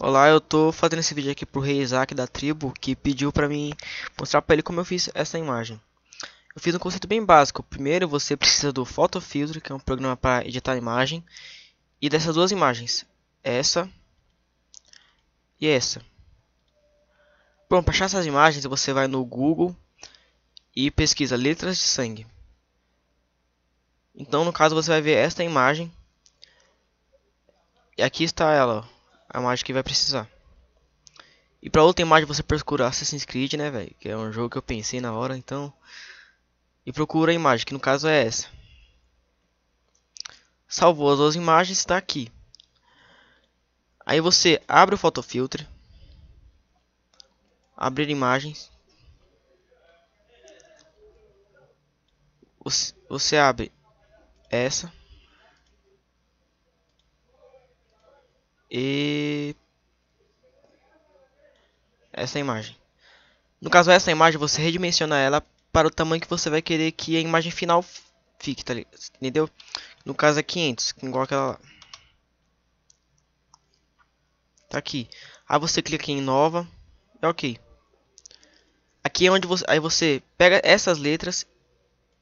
Olá, eu tô fazendo esse vídeo aqui pro rei Isaac da tribo, que pediu pra mim mostrar pra ele como eu fiz essa imagem. Eu fiz um conceito bem básico. Primeiro, você precisa do Photo Filter, que é um programa para editar a imagem, e dessas duas imagens, essa e essa. Bom, para achar essas imagens, você vai no Google e pesquisa letras de sangue. Então, no caso, você vai ver esta imagem. E aqui está ela a imagem que vai precisar. E pra outra imagem você procura Assassin's Creed, né, velho? Que é um jogo que eu pensei na hora, então... E procura a imagem, que no caso é essa. Salvou as duas imagens, está aqui. Aí você abre o fotofiltro Abrir imagens. Você abre essa. e essa é imagem. No caso, essa imagem você redimensiona ela para o tamanho que você vai querer que a imagem final fique, tá entendeu? No caso é 500, igual aquela lá. Tá aqui. Aí você clica em nova, é ok. Aqui é onde você, aí você pega essas letras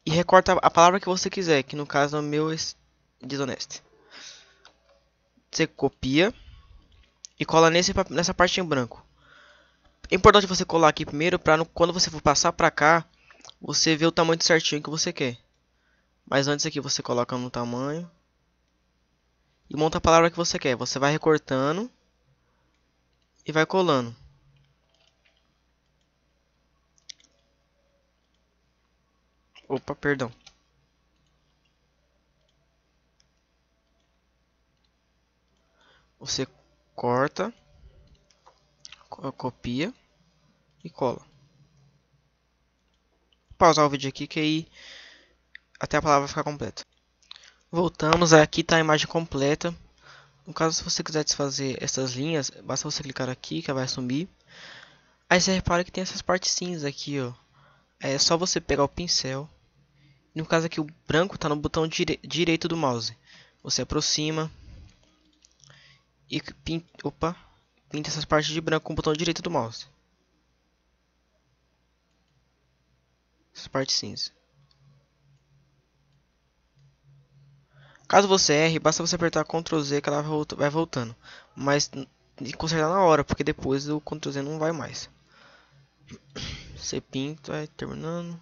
e recorta a palavra que você quiser, que no caso é o meu desonesto você copia e cola nesse, nessa parte em branco. É importante você colar aqui primeiro para quando você for passar para cá, você ver o tamanho certinho que você quer. Mas antes aqui você coloca no tamanho e monta a palavra que você quer. Você vai recortando e vai colando. Opa, perdão. você corta, copia e cola. Vou pausar o vídeo aqui que aí até a palavra ficar completa. Voltamos, aqui está a imagem completa. No caso, se você quiser desfazer essas linhas, basta você clicar aqui que vai sumir. Aí você repara que tem essas partes cinza aqui, ó. É só você pegar o pincel. No caso aqui, o branco está no botão dire direito do mouse. Você aproxima, e pinta, opa, pinta essas partes de branco com o botão direito do mouse. Essas partes cinza. Caso você erre, basta você apertar Ctrl Z que ela vai voltando. Mas consertar na hora, porque depois o Ctrl Z não vai mais. Você pinta, vai terminando.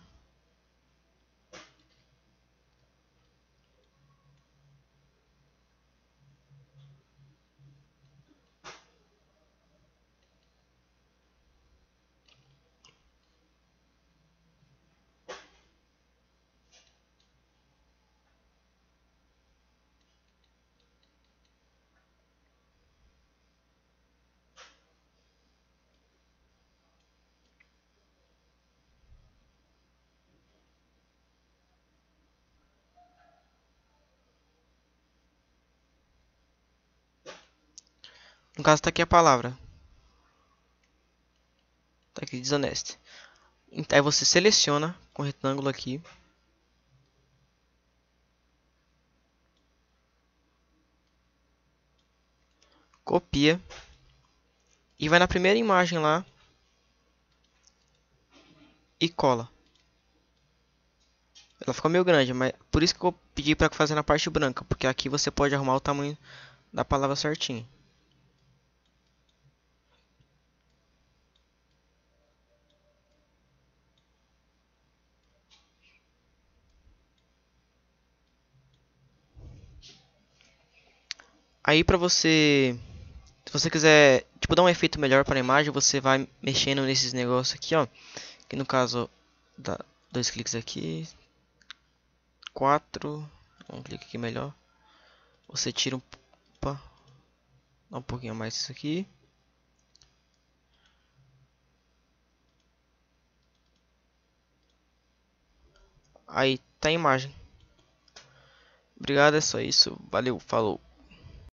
No caso, tá aqui a palavra. Tá aqui, desoneste. Aí você seleciona com o retângulo aqui. Copia. E vai na primeira imagem lá. E cola. Ela ficou meio grande, mas por isso que eu pedi para fazer na parte branca. Porque aqui você pode arrumar o tamanho da palavra certinho. Aí para você, se você quiser, tipo, dar um efeito melhor para a imagem, você vai mexendo nesses negócios aqui, ó. Que no caso, dá dois cliques aqui, quatro, um clique aqui melhor. Você tira um, opa, dá um pouquinho mais isso aqui. Aí tá a imagem. Obrigado, é só isso. Valeu, falou.